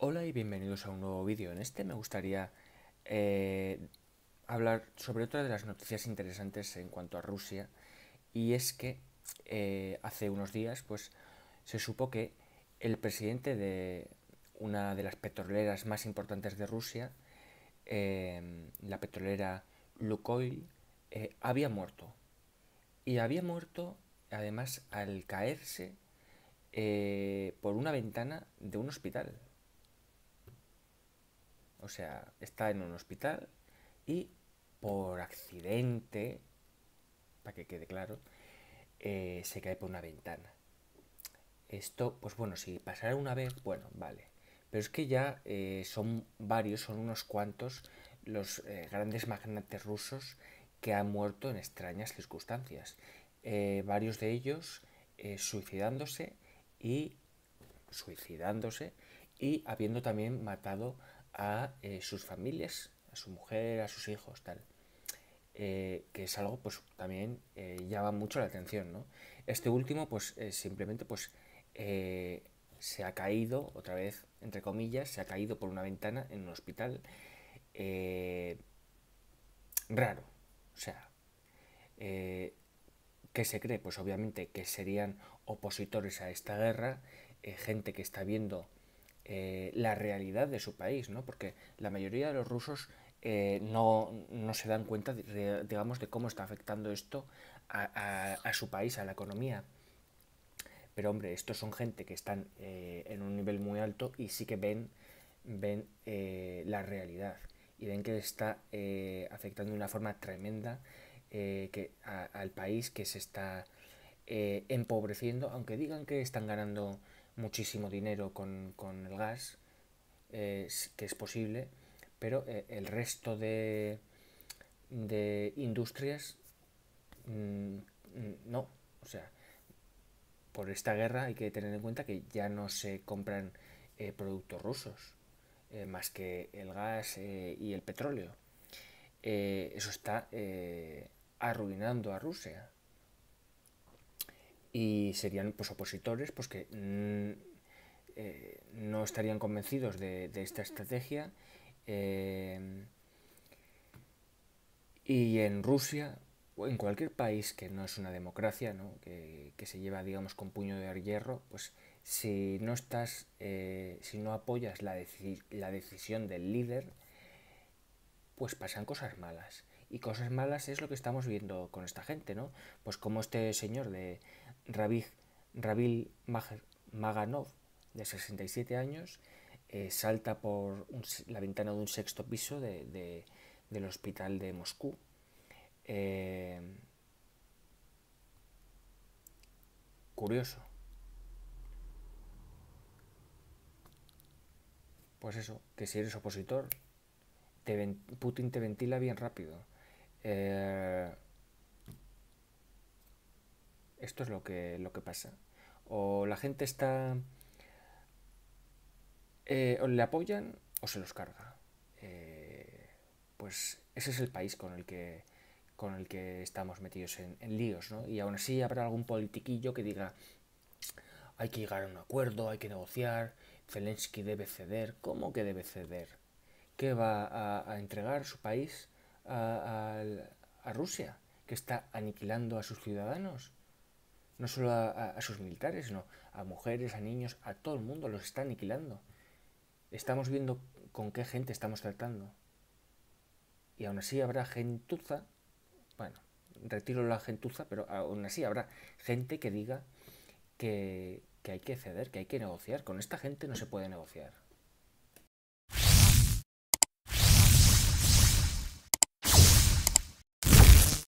Hola y bienvenidos a un nuevo vídeo. En este me gustaría eh, hablar sobre otra de las noticias interesantes en cuanto a Rusia y es que eh, hace unos días pues se supo que el presidente de una de las petroleras más importantes de Rusia, em, la petrolera Lukoil, eh, había muerto. Y había muerto además al caerse por una ventana de un hospital o sea, está en un hospital y por accidente, para que quede claro, eh, se cae por una ventana. Esto, pues bueno, si pasara una vez, bueno, vale. Pero es que ya eh, son varios, son unos cuantos los eh, grandes magnates rusos que han muerto en extrañas circunstancias. varios de ellos suicidándose y suicidándose y habiendo también matado a eh, sus familias, a su mujer, a sus hijos, tal. Eh, que es algo pues también eh, llama mucho la atención, ¿no? Este último pues simplemente pues se ha caído, otra vez, entre comillas, se ha caído por una ventana en un hospital. raro, o sea, ¿qué se cree? Pues obviamente que serían opositores a esta guerra, gente que está viendo eh, la realidad de su país, ¿no? Porque la mayoría de los rusos eh, no, se dan cuenta, de, digamos, de cómo está afectando esto a, su país, a la economía. Pero hombre, estos son gente que están eh, en un nivel muy alto y sí que ven, ven la realidad y ven que está afectando de una forma tremenda que, al país que se está empobreciendo, aunque digan que están ganando muchísimo dinero con, el gas, eh, que es posible, pero eh, el resto de, industrias mm, mm, no. O sea, por esta guerra hay que tener en cuenta que ya no se compran eh, productos rusos, más que el gas y el petróleo. eso está arruinando a Rusia y serían pues, opositores pues, que mm, eh, no estarían convencidos de, esta estrategia. Eh, y en Rusia, o en cualquier país que no es una democracia, que, se lleva, digamos, con puño de hierro, pues si no estás, eh, si no apoyas la, la decisión del líder, pues pasan cosas malas. Y cosas malas es lo que estamos viendo con esta gente, ¿no? Pues como este señor de, Ravil Rabil Maganov, de 67 años, eh, salta por la ventana de un sexto piso del hospital de Moscú. Eh, curioso. Pues eso, que si eres opositor, te, Putin te ventila bien rápido. Eh, esto es lo que, lo que pasa. O la gente está... Eh, o le apoyan o se los carga. Eh, pues ese es el país con el que, con el que estamos metidos en, líos, ¿no? Y aún así habrá algún politiquillo que diga, hay que llegar a un acuerdo, hay que negociar, Zelensky debe ceder. ¿Cómo que debe ceder? ¿Qué va a, entregar su país a, a Rusia, que está aniquilando a sus ciudadanos? no solo a, sus militares, sino a mujeres, a niños, a todo el mundo, los está aniquilando. Estamos viendo con qué gente estamos tratando. Y aún así habrá gentuza, bueno, retiro la gentuza, pero aún así habrá gente que diga que hay que ceder, que hay que negociar. Con esta gente no se puede negociar.